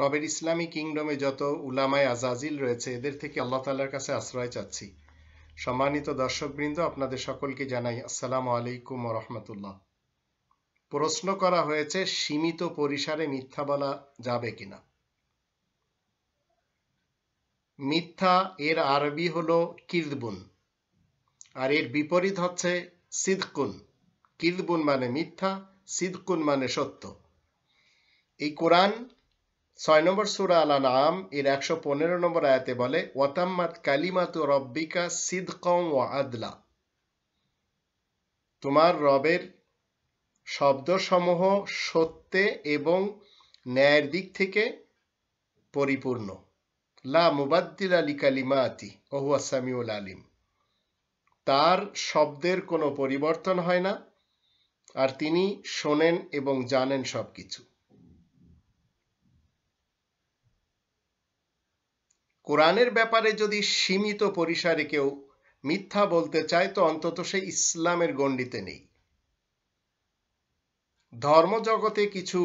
রবের ইসলামী কিংডমে যত উলামায় আজাজিল রয়েছে এদের থেকে আল্লাহ তাল্লার কাছে আশ্রয় চাচ্ছি সম্মানিত দর্শকবৃন্দ আপনাদের সকলকে জানাই আসসালামু আলাইকুম রহমতুল্লাহ প্রশ্ন করা হয়েছে সীমিত পরিসরে মিথ্যা বলা যাবে কিনা মিথ্যা এর আরবি হলো কিরদবুন আর এর বিপরীত হচ্ছে সিদকুন কিরদবুন মানে মিথ্যা সিদকুন মানে সত্য এই কোরআন ছয় নম্বর সুরা আলা নাম এর একশো পনেরো নম্বর আয়াতে বলে ওয়াতাম্মাত কালিমাতু রব্বিকা সিদকম ও আদলা তোমার রবের শব্দসমূহ সত্যে এবং ন্যায়ের দিক থেকে পরিপূর্ণ লা মুবাদ্দিল আলী কালিমাতি ওহুয়া আসামিউল আলিম তার শব্দের কোনো পরিবর্তন হয় না আর তিনি শোনেন এবং জানেন সব কিছু কোরআনের ব্যাপারে যদি সীমিত পরিসরে কেউ মিথ্যা বলতে চায় তো অন্তত সে ইসলামের গণ্ডিতে নেই ধর্মজগতে কিছু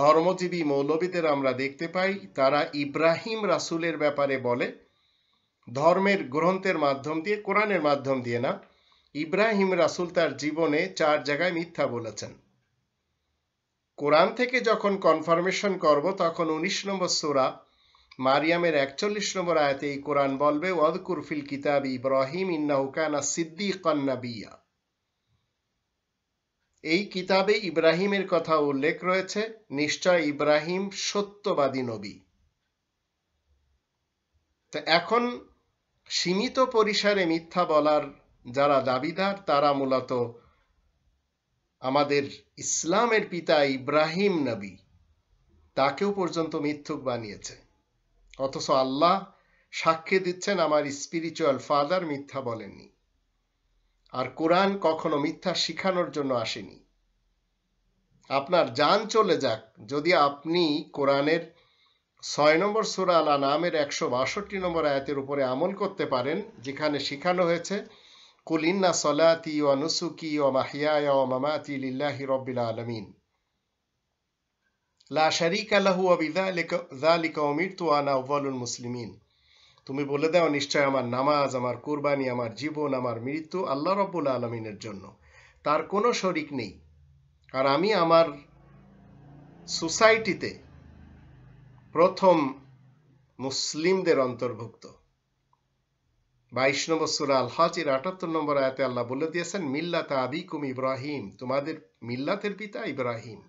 ধর্মজীবী মৌলবীদের আমরা দেখতে পাই তারা ইব্রাহিম রাসুলের ব্যাপারে বলে ধর্মের গ্রন্থের মাধ্যম দিয়ে কোরআনের মাধ্যম দিয়ে না ইব্রাহিম রাসুল তার জীবনে চার জায়গায় মিথ্যা বলেছেন কোরআন থেকে যখন কনফার্মেশন করব তখন উনিশ নম্বর সোরা মারিয়ামের একচল্লিশ নম্বর আয়তে এই কোরআন বলবে ওয়াদকুর ফিল কিতাব ইব্রাহিম ইন্নাউকানা সিদ্দিকান নাবিয়া এই কিতাবে ইব্রাহিমের কথা উল্লেখ রয়েছে নিশ্চয় ইব্রাহিম সত্যবাদী নবী তো এখন সীমিত পরিসরে মিথ্যা বলার যারা দাবিদার তারা মূলত আমাদের ইসলামের পিতা ইব্রাহিম নবী তাকেও পর্যন্ত মিথ্যুক বানিয়েছে অথচ আল্লাহ সাক্ষী দিচ্ছেন আমার স্পিরিচুয়াল ফাদার মিথ্যা বলেননি আর কোরআন কখনো মিথ্যা শিখানোর জন্য আসেনি আপনার যান চলে যাক যদি আপনি কোরআনের ছয় নম্বর সুরা আলা নামের একশো বাষট্টি নম্বর আয়াতের উপরে আমল করতে পারেন যেখানে শিখানো হয়েছে কুলিন্না সলাতি ও নুসুকি ও মাহিয়া ও মামাতি লিল্লাহি রব্বিল আলমিন লা শারিকা লাহু আবিদালিকা অমির তু মুসলিমিন তুমি বলে দাও নিশ্চয় আমার নামাজ আমার কুরবানি আমার জীবন আমার মৃত্যু আল্লাহ রব্বুল আলমিনের জন্য তার কোনো শরিক নেই আর আমি আমার সোসাইটিতে প্রথম মুসলিমদের অন্তর্ভুক্ত বাইশ নম্বর সুরা আল হাজির আটাত্তর নম্বর আয়াতে আল্লাহ বলে দিয়েছেন মিল্লাত আবিকুম ইব্রাহিম তোমাদের মিল্লাতের পিতা ইব্রাহিম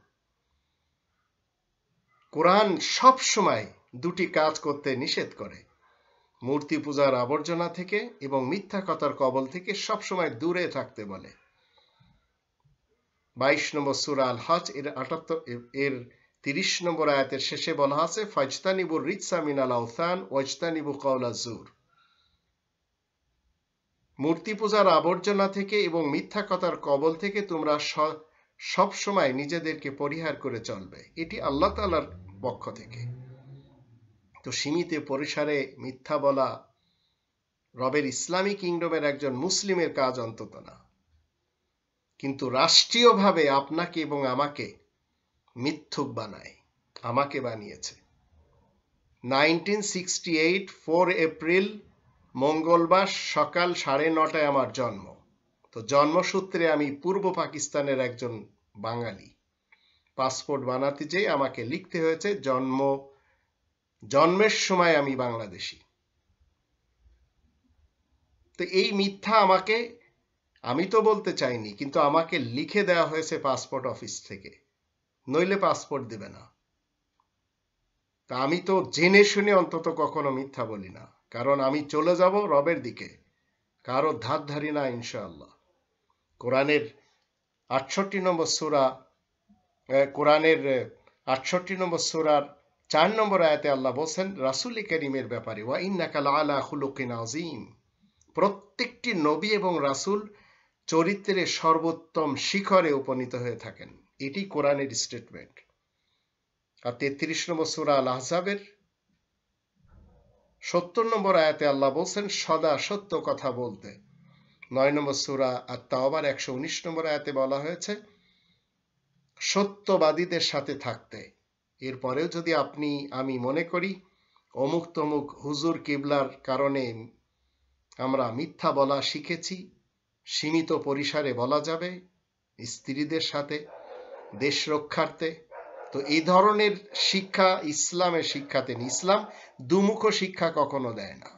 কোরআন সব সময় দুটি কাজ করতে নিষেধ করে মূর্তি পূজার আবর্জনা থেকে এবং মিথ্যা কথার কবল থেকে সবসময় দূরে থাকতে বলে বাইশ নম্বর সুরা আল হজ এর আটাত্তর এর তিরিশ নম্বর আয়াতের শেষে বলা আছে ফাজতানিবুর রিৎসা মিনাল আউসান ওয়জতানিবু কওলা জুর মূর্তি পূজার আবর্জনা থেকে এবং মিথ্যা কথার কবল থেকে তোমরা সব সময় নিজেদেরকে পরিহার করে চলবে এটি আল্লাহ তালার পক্ষ থেকে তো সীমিত পরিসারে মিথ্যা বলা রবের ইসলামী কিংডমের একজন মুসলিমের কাজ অন্তত না কিন্তু রাষ্ট্রীয়ভাবে আপনাকে এবং আমাকে মিথ্যুক বানায় আমাকে বানিয়েছে nineteen sixty eight four April মঙ্গলবার সকাল সাড়ে নটায় আমার জন্ম তো জন্মসূত্রে আমি পূর্ব পাকিস্তানের একজন বাঙালি পাসপোর্ট বানাতে যেয়ে আমাকে লিখতে হয়েছে জন্ম জন্মের সময় আমি বাংলাদেশি তো এই মিথ্যা আমাকে আমি তো বলতে চাইনি কিন্তু আমাকে লিখে দেওয়া হয়েছে পাসপোর্ট অফিস থেকে নইলে পাসপোর্ট দেবে না তা আমি তো জেনে শুনে অন্তত কখনো মিথ্যা বলি না কারণ আমি চলে যাব রবের দিকে কারো ধার ধারি না ইনশাআল্লাহ কোরআনের আটষট্টি নম্বর সুরা কোরআনের আটষট্টি নম্বর সুরার চার নম্বর আয়তে আল্লাহ বলছেন রাসুল করিমের ব্যাপারে ওয়া ইন্নাকাল আলা হুলুকিন আজিম প্রত্যেকটি নবী এবং রাসুল চরিত্রের সর্বোত্তম শিখরে উপনীত হয়ে থাকেন এটি কোরআনের স্টেটমেন্ট আর তেত্রিশ নম্বর সুরা আল আহসাবের সত্তর নম্বর আয়াতে আল্লাহ বলছেন সদা সত্য কথা বলতে নয় নম্বর সুরা আর তাও আবার একশো উনিশ নম্বর আয়াতে বলা হয়েছে সত্যবাদীদের সাথে থাকতে এরপরেও যদি আপনি আমি মনে করি অমুক তমুক হুজুর কিবলার কারণে আমরা মিথ্যা বলা শিখেছি সীমিত পরিসরে বলা যাবে স্ত্রীদের সাথে দেশ রক্ষার্থে তো এই ধরনের শিক্ষা ইসলামের শিক্ষাতে ইসলাম দুমুখ শিক্ষা কখনো দেয় না